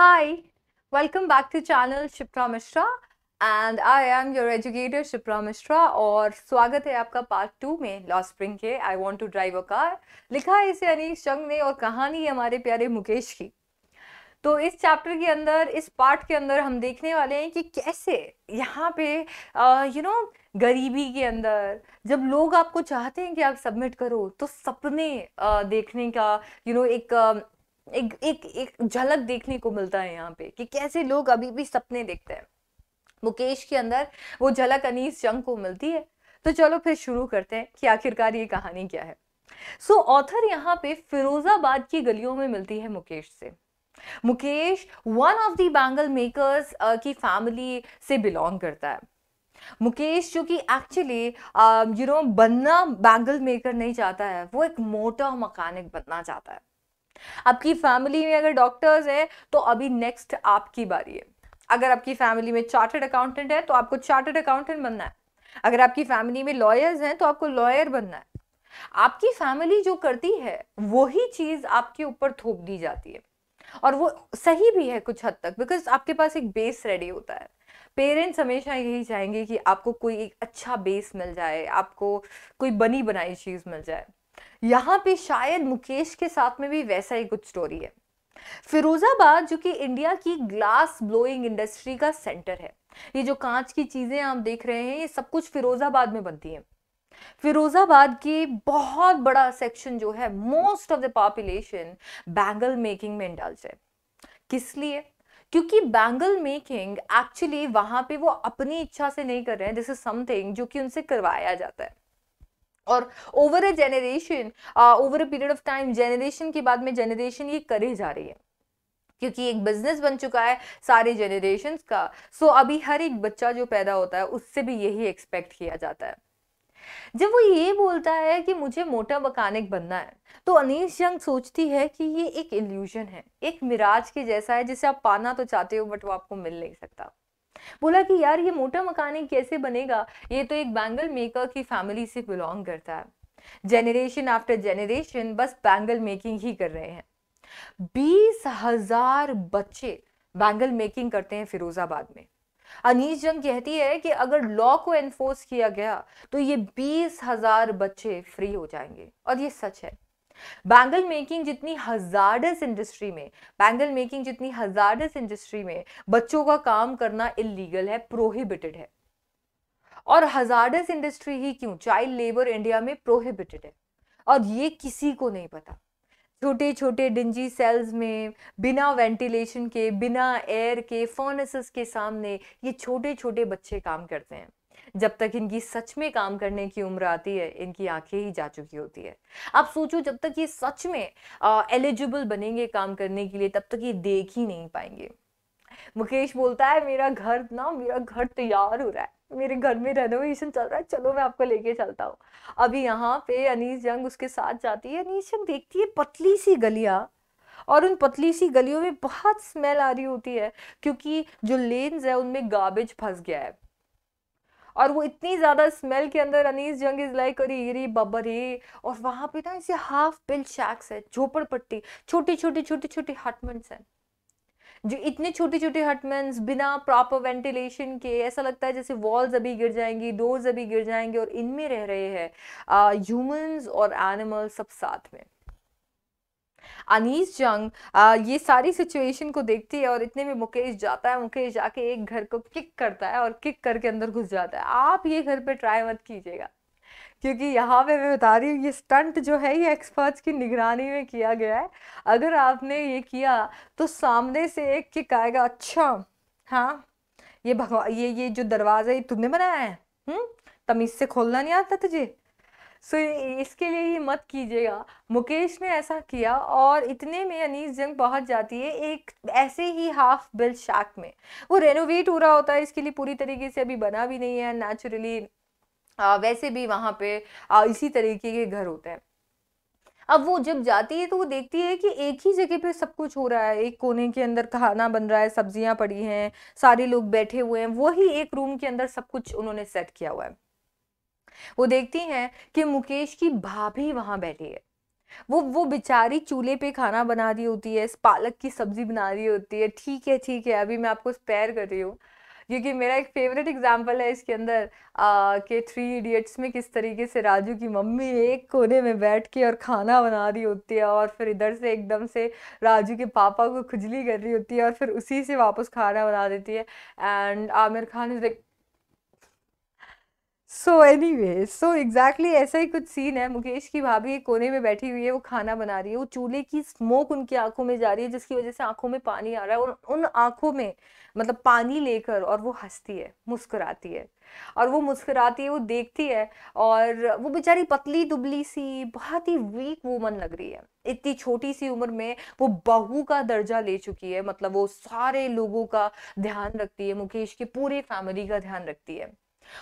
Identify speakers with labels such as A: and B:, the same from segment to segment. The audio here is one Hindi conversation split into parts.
A: Hi, welcome back to channel Shipra Mishra and I am your educator Shipra Mishra और स्वागत है आपका part टू में लॉ स्प्रिंग के I want to drive a car लिखा है इसे अनीश शंग ने और कहानी है हमारे प्यारे मुकेश की तो इस चैप्टर के अंदर इस पार्ट के अंदर हम देखने वाले हैं कि कैसे यहाँ पे यू नो गरीबी के अंदर जब लोग आपको चाहते हैं कि आप सबमिट करो तो सपने आ, देखने का यू you नो know, एक एक एक एक झलक देखने को मिलता है यहाँ पे कि कैसे लोग अभी भी सपने देखते हैं मुकेश के अंदर वो झलक अनीस जंग को मिलती है तो चलो फिर शुरू करते हैं कि आखिरकार ये कहानी क्या है सो so, ऑथर यहाँ पे फिरोजाबाद की गलियों में मिलती है मुकेश से Mukesh one of the bangle makers की फैमिली से बिलोंग करता है मुकेश जो कि एक्चुअली यू नो बनना बैंगल मेकर नहीं चाहता है वो एक मोटा मकानिक बनना चाहता है आपकी फैमिली में अगर डॉक्टर्स है तो अभी नेक्स्ट आपकी बारी है अगर आपकी फैमिली में चार्टर्ड अकाउंटेंट है तो आपको चार्टर्ड अकाउंटेंट बनना है अगर आपकी फैमिली में लॉयर्स हैं तो आपको लॉयर बनना है आपकी फैमिली जो करती है वही चीज़ आपके ऊपर थोप दी जाती है और वो सही भी है कुछ हद तक बिकॉज आपके पास एक बेस रेडी होता है पेरेंट्स हमेशा यही चाहेंगे कि आपको कोई एक अच्छा बेस मिल जाए आपको कोई बनी बनाई चीज़ मिल जाए यहाँ पे शायद मुकेश के साथ में भी वैसा ही कुछ स्टोरी है फिरोजाबाद जो कि इंडिया की ग्लास ब्लोइंग इंडस्ट्री का सेंटर है ये जो कांच की चीज़ें आप देख रहे हैं ये सब कुछ फिरोजाबाद में बनती है फिरोजाबाद की बहुत बड़ा सेक्शन जो है most of the population bangle making में इंडल्ज है किस लिए क्योंकि बैंगल मेकिंग एक्चुअली वहां पे वो अपनी इच्छा से नहीं कर रहे हैं दिस इज समथिंग जो कि उनसे करवाया जाता है और over a generation over a period of time generation के बाद में जेनरेशन ये करे जा रही है क्योंकि एक बिजनेस बन चुका है सारे जेनरेशन का सो so, अभी हर एक बच्चा जो पैदा होता है उससे भी यही एक्सपेक्ट किया जाता है जब वो ये बोलता है कि मुझे मोटा मकानिक बनना है तो अनीस जंग सोचती है कि ये एक इल्यूजन है एक मिराज के जैसा है जिसे आप पाना तो चाहते हो बट वो आपको मिल नहीं सकता बोला कि यार ये मोटा मकान मकाने कैसे बनेगा ये तो एक बैंगल मेकर की फैमिली से बिलोंग करता है जेनरेशन आफ्टर जेनरेशन बस बैंगल मेकिंग ही कर रहे हैं बीस हजार बच्चे बैंगल मेकिंग करते हैं फिरोजाबाद में अनीस जंग कहती है कि अगर लॉ को एनफोर्स किया गया तो ये बीस हजार बच्चे फ्री हो जाएंगे और ये सच है बैंगल मेकिंग जितनी हजारडस इंडस्ट्री में बैंगल मेकिंग जितनी हजारडस इंडस्ट्री में बच्चों का काम करना इलीगल है प्रोहिबिटेड है और हजारडस इंडस्ट्री ही क्यों चाइल्ड लेबर इंडिया में प्रोहिबिटेड है और ये किसी को नहीं पता छोटे छोटे डिंजी सेल्स में बिना वेंटिलेशन के बिना एयर के फर्नेसेस के सामने ये छोटे छोटे बच्चे काम करते हैं जब तक इनकी सच में काम करने की उम्र आती है इनकी आंखें ही जा चुकी होती है आप सोचो जब तक ये सच में एलिजिबल बनेंगे काम करने के लिए तब तक ये देख ही नहीं पाएंगे मुकेश बोलता है मेरा घर ना मेरा घर तैयार हो रहा है मेरे घर में रेनोवेशन चल रहा है चलो मैं आपको लेके चलता हूँ अभी यहाँ पे अनीस जंग उसके साथ जाती है अनीस जंग देखती है पतली सी गलिया और उन पतली सी गलियों में बहुत स्मेल आ रही होती है क्योंकि जो लेन्स है उनमें गार्बेज फंस गया है और वो इतनी ज़्यादा स्मेल के अंदर अनीस जंग इज़ लाइक अरे इरी बबरे और वहाँ पे ना ऐसे हाफ बिल्ड शैक्स है झोपड़पट्टी छोटी छोटी छोटी छोटी हटमेंट्स हैं जो इतने छोटे छोटे हटमेंट्स बिना प्रॉपर वेंटिलेशन के ऐसा लगता है जैसे वॉल्स अभी गिर जाएंगी डोर्स अभी गिर जाएंगे और इनमें रह रहे हैं ह्यूमंस और एनिमल्स सब साथ में अनीस जंग आ, ये सारी सिचुएशन को देखती है और इतने में मुकेश जाता है मुकेश जाके एक घर को किक करता है और किक करके अंदर घुस जाता है आप ये घर पे ट्राई मत कीजिएगा क्योंकि यहाँ पे मैं बता रही हूँ ये स्टंट जो है ये एक्सपर्ट्स की निगरानी में किया गया है अगर आपने ये किया तो सामने से एक किक आएगा अच्छा हाँ ये भगवान ये ये जो दरवाज़ा ये तुमने बनाया है हम्म, तमीज़ से खोलना नहीं आता तुझे सो इसके लिए ही मत कीजिएगा मुकेश ने ऐसा किया और इतने में अनीस जंग पहुंच जाती है एक ऐसे ही हाफ बिल्ड शाक में वो रेनोवेट हो रहा होता है इसके लिए पूरी तरीके से अभी बना भी नहीं है नेचुरली वैसे भी वहाँ पे इसी तरीके के घर होते हैं अब वो जब जाती है तो वो देखती है कि एक ही जगह पे सब कुछ हो रहा है एक कोने के अंदर खाना बन रहा है सब्जियां पड़ी हैं सारे लोग बैठे हुए हैं वही एक रूम के अंदर सब कुछ उन्होंने सेट किया हुआ है वो देखती हैं कि मुकेश की भाभी वहां बैठी है वो वो बेचारी चूल्हे पे खाना बना रही होती है पालक की सब्जी बना रही होती है ठीक है ठीक है अभी मैं आपको स्पेयर कर रही हूँ क्योंकि मेरा एक फेवरेट एग्जाम्पल है इसके अंदर आ, के थ्री इडियट्स में किस तरीके से राजू की मम्मी एक कोने में बैठ के और खाना बना रही होती है और फिर इधर से एकदम से राजू के पापा को खुजली कर रही होती है और फिर उसी से वापस खाना बना देती है and Aamir Khan is like so anyway so exactly ऐसा ही कुछ सीन है मुकेश की भाभी एक कोने में बैठी हुई है वो खाना बना रही है वो चूल्हे की स्मोक उनकी आंखों में जा रही है जिसकी वजह से आंखों में पानी आ रहा है और उन आंखों में मतलब पानी लेकर और वो हंसती है मुस्कुराती है और वो मुस्कुराती है वो देखती है और वो बेचारी पतली दुबली सी बहुत ही वीक वूमन लग रही है इतनी छोटी सी उम्र में वो बहू का दर्जा ले चुकी है मतलब वो सारे लोगों का ध्यान रखती है मुकेश के पूरे फैमिली का ध्यान रखती है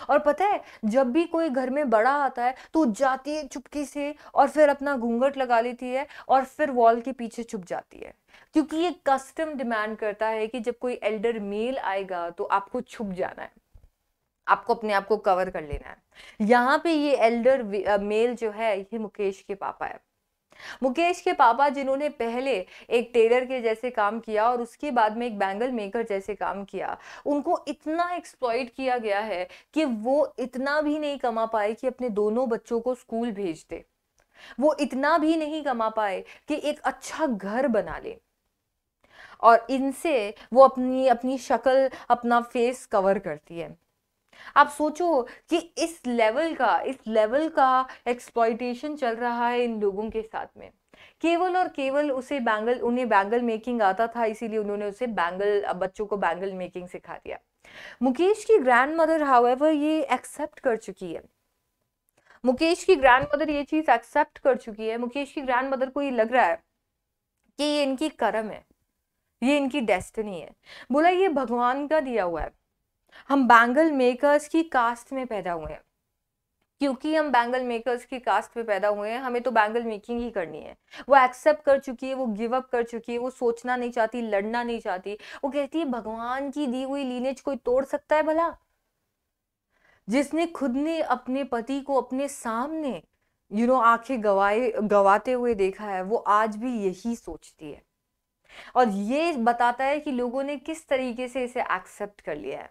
A: और पता है जब भी कोई घर में बड़ा आता है तो जाती है चुपके से और फिर अपना घूंघट लगा लेती है और फिर वॉल के पीछे छुप जाती है क्योंकि ये कस्टम डिमांड करता है कि जब कोई एल्डर मेल आएगा तो आपको छुप जाना है आपको अपने आप को कवर कर लेना है यहाँ पे ये एल्डर मेल जो है ये मुकेश के पापा है मुकेश के पापा जिन्होंने पहले एक टेलर के जैसे काम किया और उसके बाद में एक बैंगल मेकर जैसे काम किया उनको इतना एक्सप्लॉयट किया गया है कि वो इतना भी नहीं कमा पाए कि अपने दोनों बच्चों को स्कूल भेज दे वो इतना भी नहीं कमा पाए कि एक अच्छा घर बना ले और इनसे वो अपनी अपनी शक्ल अपना फेस कवर करती है आप सोचो कि इस लेवल का इस लेवल का एक्सप्लॉयटेशन चल रहा है इन लोगों के साथ में केवल और केवल उसे बैंगल उन्हें बैंगल मेकिंग आता था इसीलिए उन्होंने उसे बैंगल बच्चों को बैंगल मेकिंग सिखा दिया मुकेश की ग्रैंड मदर हावेवर ये एक्सेप्ट कर चुकी है मुकेश की ग्रैंड मदर ये चीज एक्सेप्ट कर चुकी है मुकेश की ग्रैंड मदर को ये लग रहा है कि ये इनकी कर्म है ये इनकी डेस्टिनी है बोला ये भगवान का दिया हुआ है हम बैंगल मेकर्स की कास्ट में पैदा हुए हैं क्योंकि हम बैंगल मेकर्स की कास्ट में पैदा हुए हैं हमें तो बैंगल मेकिंग ही करनी है वो एक्सेप्ट कर चुकी है वो गिव अप कर चुकी है वो सोचना नहीं चाहती लड़ना नहीं चाहती वो कहती है भगवान की दी हुई लीनेज कोई तोड़ सकता है भला जिसने खुद ने अपने पति को अपने सामने यू नो आंखें गवाए गवाते हुए देखा है वो आज भी यही सोचती है और ये बताता है कि लोगों ने किस तरीके से इसे एक्सेप्ट कर लिया है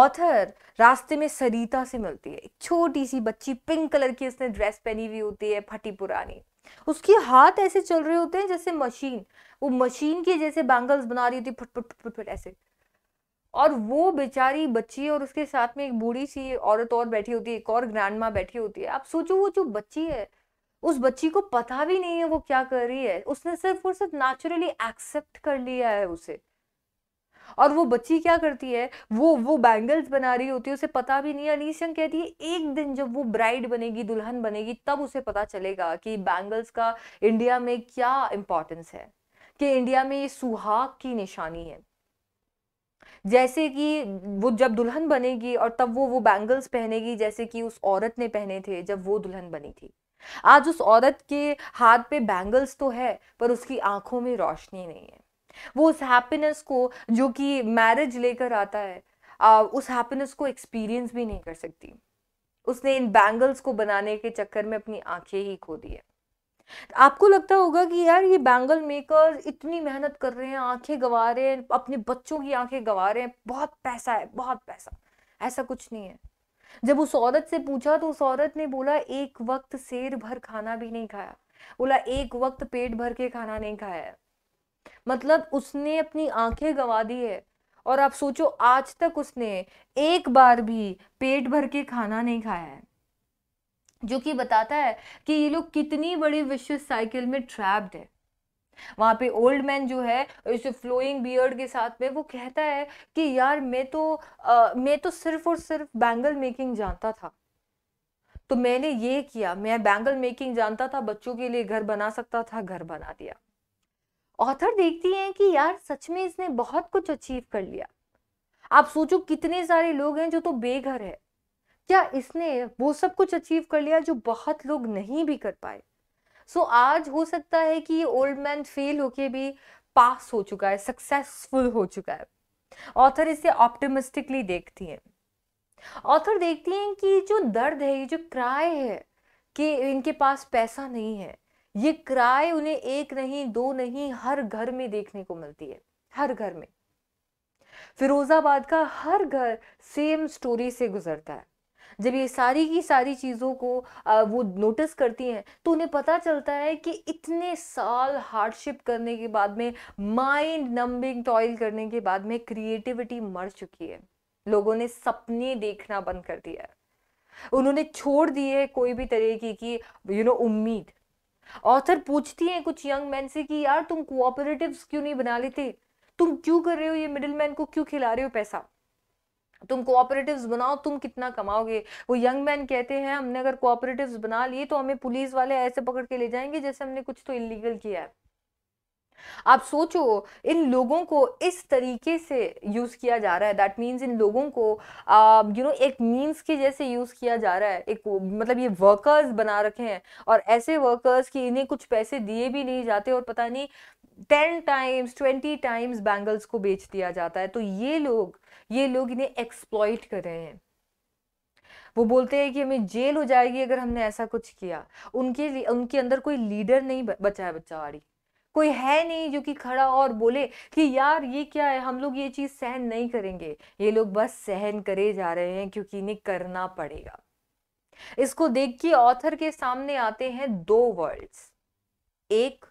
A: ऑथर रास्ते में सरिता से मिलती है एक छोटी सी बच्ची पिंक कलर की उसने ड्रेस पहनी हुई होती है फटी पुरानी उसके हाथ ऐसे चल रहे होते हैं जैसे मशीन वो मशीन के जैसे बैंगल्स बना रही होती फट फट फट फट ऐसे और वो बेचारी बच्ची और उसके साथ में एक बूढ़ी सी औरत और बैठी होती है एक और ग्रैंड माँ बैठी होती है आप सोचो वो जो बच्ची है उस बच्ची को पता भी नहीं है वो क्या कर रही है उसने सिर्फ और सिर्फ नेचुरली एक्सेप्ट कर लिया है उसे और वो बच्ची क्या करती है वो वो बैंगल्स बना रही होती है उसे पता भी नहीं अनिश यंग कहती है एक दिन जब वो ब्राइड बनेगी दुल्हन बनेगी तब उसे पता चलेगा कि बैंगल्स का इंडिया में क्या इंपॉर्टेंस है कि इंडिया में ये सुहाग की निशानी है जैसे कि वो जब दुल्हन बनेगी और तब वो वो बैंगल्स पहनेगी जैसे कि उस औरत ने पहने थे जब वो दुल्हन बनी थी आज उस औरत के हाथ पे बैंगल्स तो है पर उसकी आंखों में रोशनी नहीं है वो उस हैप्पीनेस को जो कि मैरिज लेकर आता है आ, उस हैप्पीनेस को एक्सपीरियंस भी नहीं कर सकती उसने इन बैंगल्स को बनाने के चक्कर में अपनी आंखें ही खो दी है आपको लगता होगा कि यार ये बैंगल मेकर इतनी मेहनत कर रहे हैं आंखें गंवा रहे हैं अपने बच्चों की आंखें गवा रहे हैं बहुत पैसा है बहुत पैसा ऐसा कुछ नहीं है जब उस औरत से पूछा तो उस औरत ने बोला एक वक्त शेर भर खाना भी नहीं खाया बोला एक वक्त पेट भर के खाना नहीं खाया है मतलब उसने अपनी आंखें गंवा दी है और आप सोचो आज तक उसने एक बार भी पेट भर के खाना नहीं खाया है जो कि बताता है कि ये लोग कितनी बड़ी विश्व साइकिल में ट्रैप्ड है वहां पे ओल्ड मैन जो है इस फ्लोइंग बियर्ड के साथ में वो कहता है कि यार मैं तो आ, मैं तो सिर्फ और सिर्फ बैंगल मेकिंग जानता था तो मैंने ये किया मैं बैंगल मेकिंग जानता था बच्चों के लिए घर बना सकता था घर बना दिया ऑथर देखती हैं कि यार सच में इसने बहुत कुछ अचीव कर लिया आप सोचो कितने सारे लोग हैं जो तो बेघर है क्या इसने वो सब कुछ अचीव कर लिया जो बहुत लोग नहीं भी कर पाए सो so, आज हो सकता है कि ये ओल्ड मैन फेल होके भी पास हो चुका है सक्सेसफुल हो चुका है ऑथर इसे ऑप्टिमिस्टिकली देखती हैं ऑथर देखती हैं कि जो दर्द है ये जो क्राय है कि इनके पास पैसा नहीं है ये क्राय उन्हें एक नहीं दो नहीं हर घर में देखने को मिलती है हर घर में फिरोजाबाद का हर घर सेम स्टोरी से गुजरता है जब ये सारी की सारी चीज़ों को वो नोटिस करती हैं तो उन्हें पता चलता है कि इतने साल हार्डशिप करने के बाद में माइंड नंबिंग टॉयल करने के बाद में क्रिएटिविटी मर चुकी है लोगों ने सपने देखना बंद कर दिया है उन्होंने छोड़ दी है कोई भी तरीके की यू नो उम्मीद ऑथर पूछती हैं कुछ यंग मैन से कि यार तुम कोऑपरेटिव क्यों नहीं बना लेते तुम क्यों कर रहे हो ये मिडिल मैन को क्यों खिला रहे हो पैसा तुम कोऑपरेटिव्स बनाओ तुम कितना कमाओगे वो यंग मैन कहते हैं हमने अगर कोऑपरेटिव्स बना लिए तो हमें पुलिस वाले ऐसे पकड़ के ले जाएंगे जैसे हमने कुछ तो इलीगल किया है आप सोचो इन लोगों को इस तरीके से यूज़ किया जा रहा है दैट मीन्स इन लोगों को यू um, नो एक मीन्स के जैसे यूज़ किया जा रहा है एक मतलब ये वर्कर्स बना रखे हैं और ऐसे वर्कर्स कि इन्हें कुछ पैसे दिए भी नहीं जाते और पता नहीं ten times twenty times bangles को बेच दिया जाता है तो ये लोग ये लोग इन्हें एक्सप्लॉइट कर रहे हैं वो बोलते हैं कि हमें जेल हो जाएगी अगर हमने ऐसा कुछ किया उनके उनके अंदर कोई लीडर नहीं बचा है बच्चावाड़ी कोई है नहीं जो कि खड़ा और बोले कि यार ये क्या है हम लोग ये चीज़ सहन नहीं करेंगे ये लोग बस सहन करे जा रहे हैं क्योंकि इन्हें करना पड़ेगा इसको देख के ऑथर के सामने आते हैं दो वर्ड्स एक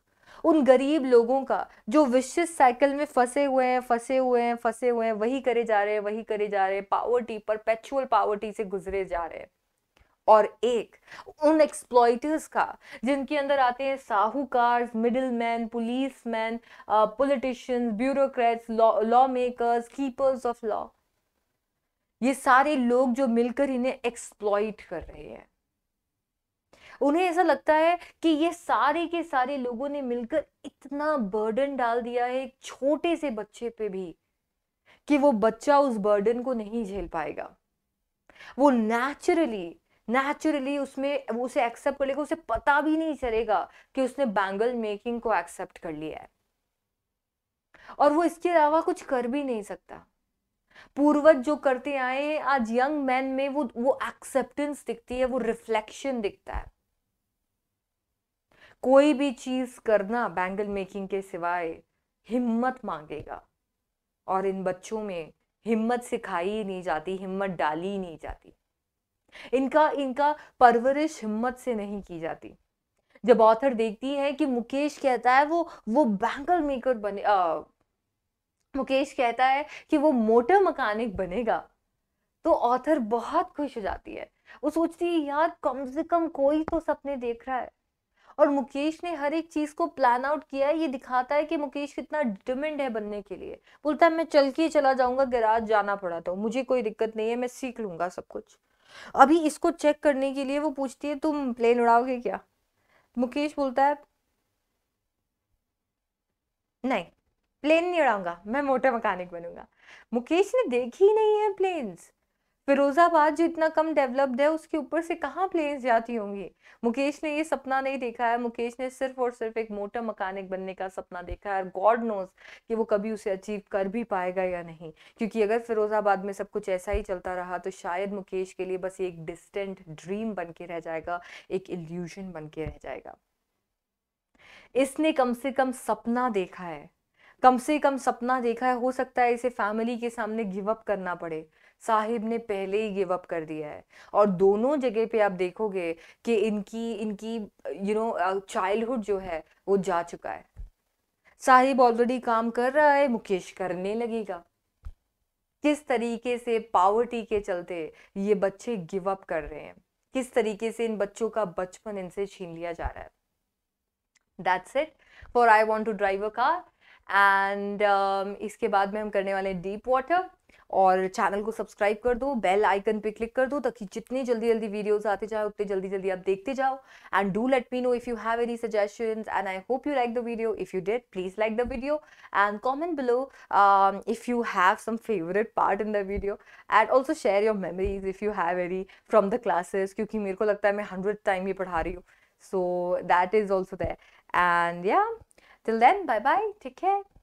A: उन गरीब लोगों का जो विशेष साइकिल में फंसे हुए हैं फंसे हुए हैं फंसे हुए हैं वही करे जा रहे हैं वही करे जा रहे हैं पावर्टी पर पैचुअल पावर्टी से गुजरे जा रहे हैं और एक उन एक्सप्लॉइटर्स का जिनके अंदर आते हैं साहूकार middleman policeman politicians bureaucrats lawmakers keepers of law ये सारे लोग जो मिलकर इन्हें एक्सप्लॉइट कर रहे हैं उन्हें ऐसा लगता है कि ये सारे के सारे लोगों ने मिलकर इतना बर्डन डाल दिया है एक छोटे से बच्चे पे भी कि वो बच्चा उस बर्डन को नहीं झेल पाएगा वो नेचुरली नेचुरली उसमें उसे एक्सेप्ट कर लेगा उसे पता भी नहीं चलेगा कि उसने बैंगल मेकिंग को एक्सेप्ट कर लिया है और वो इसके अलावा कुछ कर भी नहीं सकता पूर्वज जो करते आए आज यंग मैन में वो वो एक्सेप्टेंस दिखती है वो रिफ्लेक्शन दिखता है कोई भी चीज करना बैंगल मेकिंग के सिवाय हिम्मत मांगेगा और इन बच्चों में हिम्मत सिखाई नहीं जाती हिम्मत डाली नहीं जाती इनका इनका परवरिश हिम्मत से नहीं की जाती जब ऑथर देखती है कि मुकेश कहता है वो वो बैंगल मेकर बने आ, मुकेश कहता है कि वो मोटर मकानिक बनेगा तो ऑथर बहुत खुश हो जाती है वो सोचती है यार कम से कम कोई तो सपने देख रहा है और मुकेश ने हर एक चीज़ को प्लान आउट किया है ये दिखाता है कि मुकेश कितना डिटमेंड है बनने के लिए बोलता है मैं चल के चला जाऊंगा गैराज जाना पड़ा तो मुझे कोई दिक्कत नहीं है मैं सीख लूंगा सब कुछ अभी इसको चेक करने के लिए वो पूछती है तुम प्लेन उड़ाओगे क्या मुकेश बोलता है नहीं प्लेन नहीं उड़ाऊंगा मैं मोटर मकैनिक बनूंगा मुकेश ने देखी नहीं है प्लेन्स फिरोजाबाद जो इतना कम डेवलप्ड है उसके ऊपर से कहाँ प्लेन्स जाती होंगी मुकेश ने ये सपना नहीं देखा है मुकेश ने सिर्फ और सिर्फ एक मोटा मकानिक बनने का सपना देखा है और गॉड नोज कि वो कभी उसे अचीव कर भी पाएगा या नहीं क्योंकि अगर फिरोजाबाद में सब कुछ ऐसा ही चलता रहा तो शायद मुकेश के लिए बस एक डिस्टेंट ड्रीम बन के रह जाएगा एक इल्यूजन बन के रह जाएगा इसने कम से कम सपना देखा है कम से कम सपना देखा है हो सकता है इसे फैमिली के सामने गिव अप करना पड़े साहिब ने पहले ही गिव अप कर दिया है और दोनों जगह पे आप देखोगे कि इनकी इनकी यू नो चाइल्डहुड जो है वो जा चुका है साहिब ऑलरेडी काम कर रहा है मुकेश करने लगेगा किस तरीके से पावर्टी के चलते ये बच्चे गिव अप कर रहे हैं किस तरीके से इन बच्चों का बचपन इनसे छीन लिया जा रहा है that's it for I want to drive a car and इसके बाद में हम करने वाले डीप वाटर और चैनल को सब्सक्राइब कर दो बेल आइकन पे क्लिक कर दो ताकि जितनी जल्दी जल्दी वीडियोस आते जाए उतनी जल्दी जल्दी आप देखते जाओ and do let me know if you have any suggestions and I hope you like the video if you did please like the video and comment below if you have some favourite part in the video and also share your memories if you have any from the classes क्योंकि मेरे को लगता है मैं हंड्रेड टाइम ये पढ़ा रही हूँ so that is also there and yeah till then bye bye take care